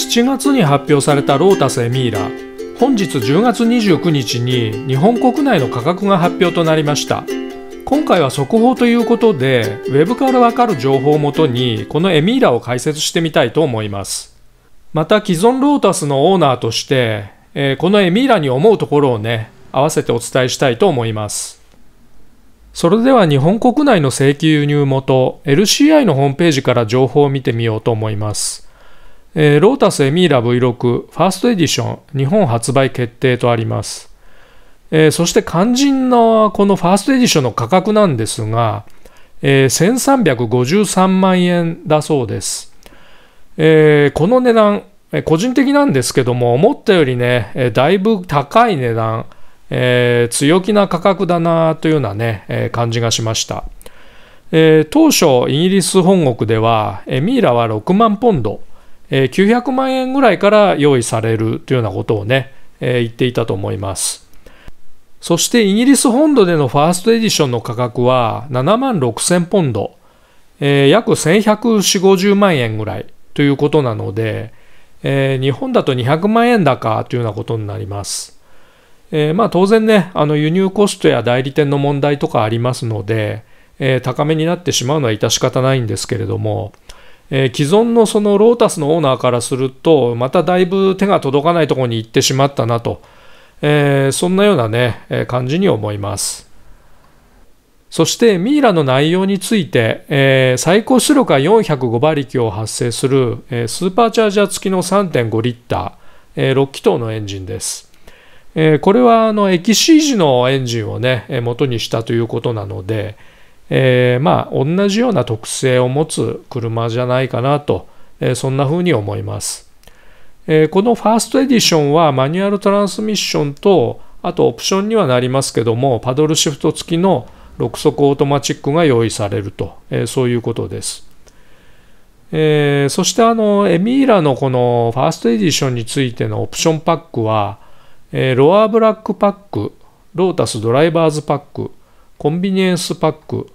7月に発表されたロータスエミーラ本日10月29日に日本国内の価格が発表となりました今回は速報ということでウェブからわかる情報をもとにこのエミーラを解説してみたいと思いますまた既存ロータスのオーナーとして、えー、このエミーラに思うところをね合わせてお伝えしたいと思いますそれでは日本国内の正規輸入元 LCI のホームページから情報を見てみようと思いますえー、ロータスエミーラ V6 ファーストエディション日本発売決定とあります、えー、そして肝心のこのファーストエディションの価格なんですが、えー、1353万円だそうです、えこの値段、え個人的なんですけども思ったよりね、えだいぶ高い値段、え強気な価格だなというようなね、え感じがしましたえー、当初イギリス本国ではエミーラは6万ポンド、え900万円ぐらいから用意されるというようなことをね、えー、言っていたと思います。そしてイギリス本土でのファーストエディションの価格は7万6000ポンド、えー、約1140万円ぐらいということなので、えー、日本だと200万円高というようなことになります。えー、まあ当然ね、あの輸入コストや代理店の問題とかありますので、えー、高めになってしまうのは致し方ないんですけれども、えー、既存のそのロータスのオーナーからすると、まただいぶ手が届かないところに行ってしまったなと、えー、そんなようなね、えー、感じに思います。そしてミイラの内容について、えー、最高出力は405馬力を発生する、えー、スーパーチャージャー付きの3.5リッター、えー、6気筒のエンジンです。えー、これはあの液ー時のエンジンをね、元にしたということなので、えー、まあ同じような特性を持つ車じゃないかなと、えー、そんな風に思います、えー、このファーストエディションはマニュアルトランスミッションとあとオプションにはなりますけどもパドルシフト付きの6速オートマチックが用意されると、えそういうことです、えそしてあのエミーラのこのファーストエディションについてのオプションパックは、えロアブラックパックロータスドライバーズパックコンビニエンスパック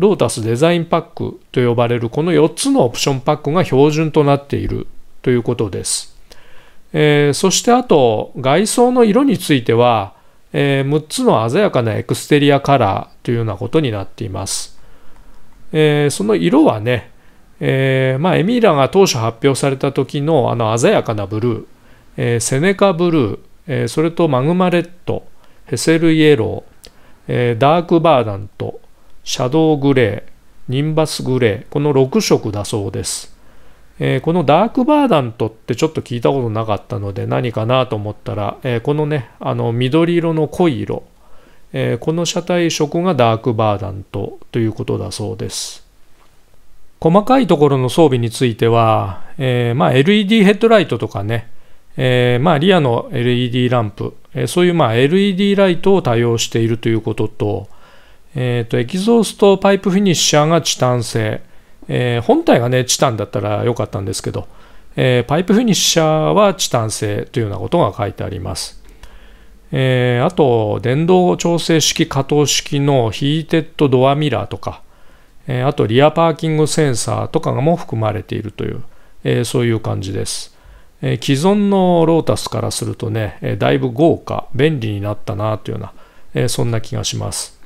ロータスデザインパックと呼ばれるこの4つのオプションパックが標準となっているということです。えー、そしてあと外装の色については、えー、6つの鮮やかなエクステリアカラーというようなことになっています。えー、その色はね、えー、まあ、エミーラが当初発表された時のあの鮮やかなブルー、えー、セネカブルー、えそれとマグマレッド、ヘセルイエロー、えダークバーダント、シャドウグレー、ニンバスグレー、この6色だそうです。えー、このダークバーダントってちょっと聞いたことなかったので何かなと思ったら、えー、このね、あの緑色の濃い色、えー、この車体色がダークバーダントということだそうです。細かいところの装備については、えー、まあ、LED ヘッドライトとかね、えー、まあ、リアの LED ランプ、えそういうまあ LED ライトを多用しているということと、えっ、ー、と、エキゾーストパイプフィニッシャーがチタン製。えー、本体がね、チタンだったら良かったんですけど、えー、パイプフィニッシャーはチタン製というようなことが書いてあります。えー、あと、電動調整式可動式のヒーテッドドアミラーとか、えー、あとリアパーキングセンサーとかがも含まれているという、えー、そういう感じです。え既存のロータスからするとね、えだいぶ豪華、便利になったなというような、えそんな気がします。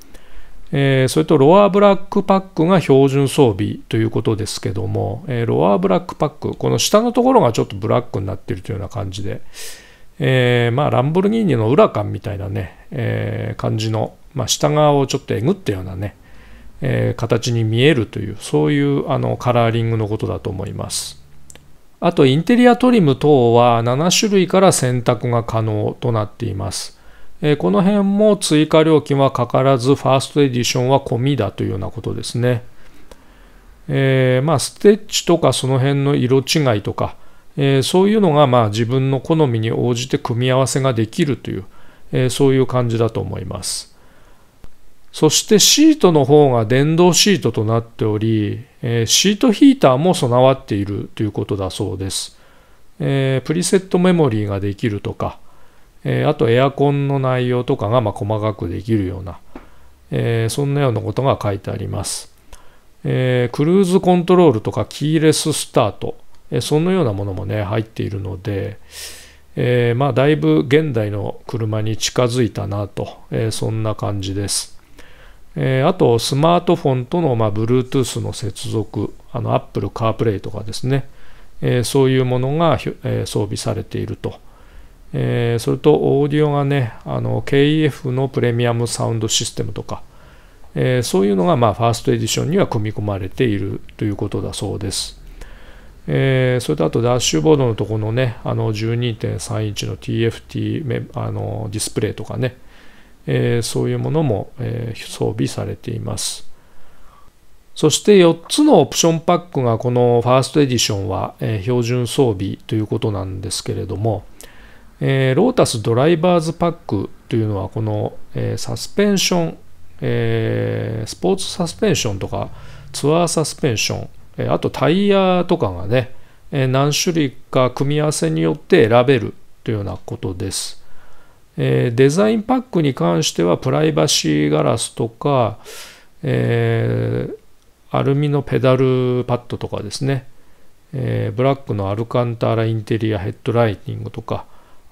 えー、それとロアブラックパックが標準装備ということですけども、えー、ロアブラックパック、この下のところがちょっとブラックになっているというような感じで、えー、まあ、ランボルギーニの裏感みたいなね、え感じの、まあ、下側をちょっとえぐったようなね、え形に見えるという、そういうあのカラーリングのことだと思います。あと、インテリアトリム等は7種類から選択が可能となっています。えこの辺も追加料金はかからず、ファーストエディションは込みだというようなことですね。えー、まあ、ステッチとかその辺の色違いとか、えー、そういうのがまあ自分の好みに応じて組み合わせができるという、えー、そういう感じだと思います。そしてシートの方が電動シートとなっており、えシートヒーターも備わっているということだそうです。えプリセットメモリーができるとか、えー、あとエアコンの内容とかがま細かくできるような、えー、そんなようなことが書いてあります、えー、クルーズコントロールとかキーレススタート、えそのようなものもね入っているので、えまあ、だいぶ現代の車に近づいたなと、えそんな感じですえあと、スマートフォンとの、まあ、Bluetooth の接続、あの Apple CarPlay とかですね、えそういうものが、え装備されているとえー、それとオーディオがね、KEF のプレミアムサウンドシステムとか、えー、そういうのがまあファーストエディションには組み込まれているということだそうです。えー、それとあとダッシュボードのところのね、あの12.3インチの TFT あのディスプレイとかね、えー、そういうものも、えー、装備されています。そして4つのオプションパックがこのファーストエディションは、えー、標準装備ということなんですけれども、えー、ロータスドライバーズパックというのはこの、えー、サスペンション、えー、スポーツサスペンションとかツアーサスペンション、えあとタイヤとかがね、え何種類か組み合わせによって選べるというようなことです、えデザインパックに関してはプライバシーガラスとか、えアルミのペダルパッドとかですね、えブラックのアルカンタラインテリアヘッドライティングとか、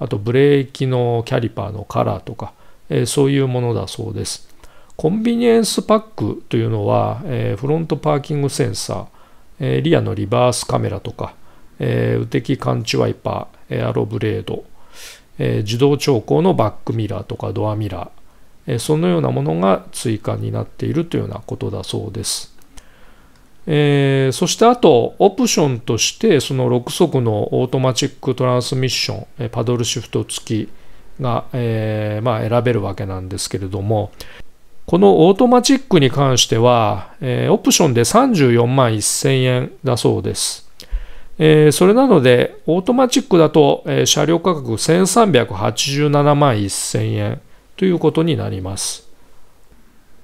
あとブレーキのキャリパーのカラーとか、えー、そういうものだそうです。コンビニエンスパックというのは、えー、フロントパーキングセンサー、えー、リアのリバースカメラとか、えー、雨滴感知ワイパー、エアロブレード、えー、自動調光のバックミラーとかドアミラー、えー、そのようなものが追加になっているというようなことだそうです。えー、そしてあとオプションとしてその6速のオートマチックトランスミッションパドルシフト付きが、えー、まあ、選べるわけなんですけれどもこのオートマチックに関しては、えー、オプションで34万1000円だそうです、えそれなのでオートマチックだと、え車両価格1387万1000円ということになります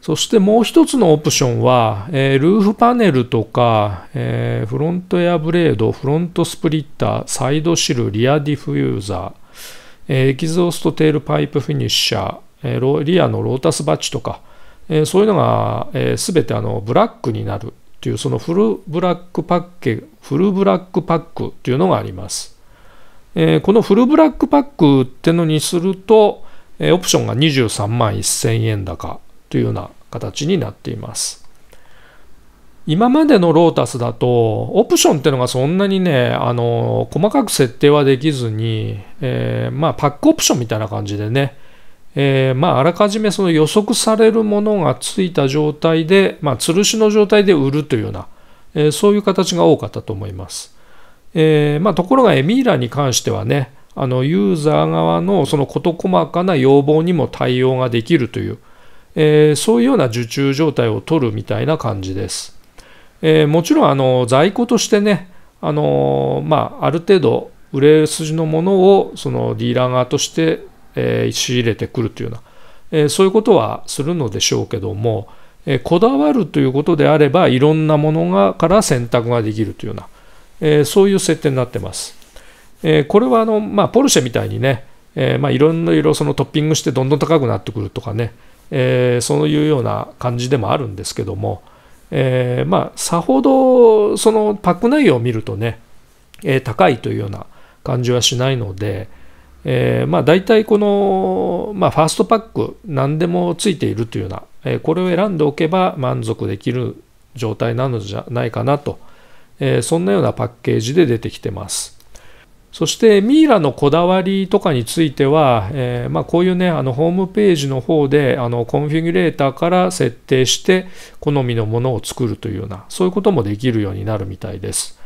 そしてもう一つのオプションは、えー、ルーフパネルとか、えー、フロントエアブレード、フロントスプリッター、サイドシル、リアディフューザー、えー、エキゾーストテールパイプフィニッシャー、えー、リアのロータスバッチとか、えー、そういうのが、えー、てあのブラックになるっていうそのフルブラックパッケフルブラックパックっていうのがあります、えー、このフルブラックパックってのにすると、えー、オプションが23万1000円高というような形になっています。今までのロータスだと、オプションっていうのがそんなにね、あの、細かく設定はできずに、えー、まあ、パックオプションみたいな感じでね、えー、まあ、あらかじめその予測されるものがついた状態で、まあ、吊るしの状態で売るというような、えー、そういう形が多かったと思います。えー、まあ、ところがエミーラに関してはね、あのユーザー側のその事細かな要望にも対応ができるという、えー、そういうような受注状態を取るみたいな感じです。えー、もちろんあの在庫としてね、あのまあ、ある程度売れ筋のものをそのディーラー側として、えー、仕入れてくるというような、えー、そういうことはするのでしょうけども、えー、こだわるということであればいろんなものがから選択ができるというような、えー、そういう設定になってます。えー、これはあの、まあ、ポルシェみたいにね、えーまあ、いろいろそのトッピングしてどんどん高くなってくるとかね、えー、そういうような感じでもあるんですけども、えー、まあさほどそのパック内容を見るとね、えー、高いというような感じはしないので、えー、まあ大体この、まあ、ファーストパック何でもついているというような、えー、これを選んでおけば満足できる状態なのじゃないかなと、えー、そんなようなパッケージで出てきてます。そしてミイラのこだわりとかについては、えー、まあ、こういうねあのホームページの方であのコンフィギュレーターから設定して好みのものを作るというようなそういうこともできるようになるみたいです。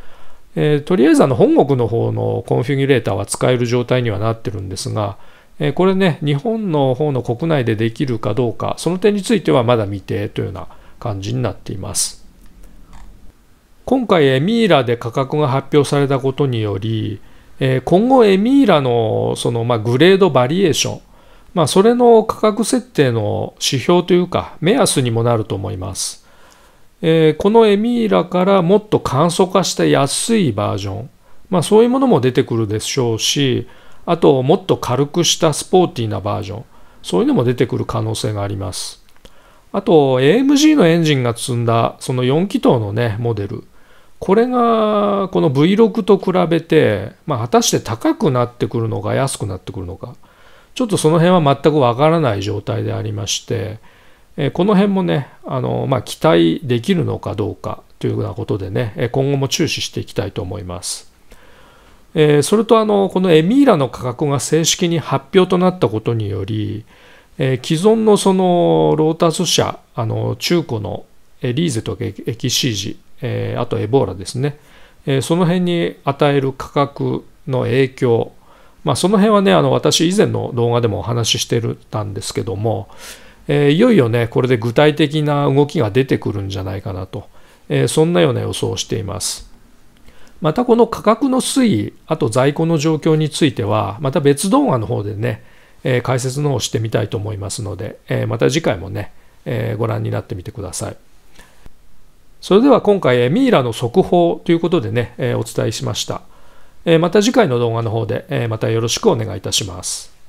えー、とりあえずあの本国の方のコンフィギュレーターは使える状態にはなってるんですが、えー、これね日本の方の国内でできるかどうかその点についてはまだ未定というような感じになっています。今回ミイラで価格が発表されたことによりえ今後エミーラのその、まグレードバリエーション、まあ、それの価格設定の指標というか目安にもなると思います、えこのエミーラからもっと簡素化した安いバージョン、まあ、そういうものも出てくるでしょうしあともっと軽くしたスポーティーなバージョンそういうのも出てくる可能性がありますあと AMG のエンジンが積んだその4気筒のねモデルこれがこの V6 と比べて、まあ、果たして高くなってくるのか安くなってくるのかちょっとその辺は全くわからない状態でありまして、えこの辺もねあの、まあ、期待できるのかどうかというようなことでね今後も注視していきたいと思います。えそれとあのこのエミーラの価格が正式に発表となったことにより、え既存のそのロータス社あの中古のリーゼとかエキシージえあとエボラですね、えその辺に与える価格の影響、まあ、その辺はねあの私以前の動画でもお話ししてたんですけども、えいよいよねこれで具体的な動きが出てくるんじゃないかなと、えそんなような予想をしています。またこの価格の推移、あと在庫の状況については、また別動画の方でね、え解説の方をしてみたいと思いますので、えまた次回もね、えご覧になってみてください。それでは今回ミイラの速報ということでね、えお伝えしました。また次回の動画の方でまたよろしくお願いいたします。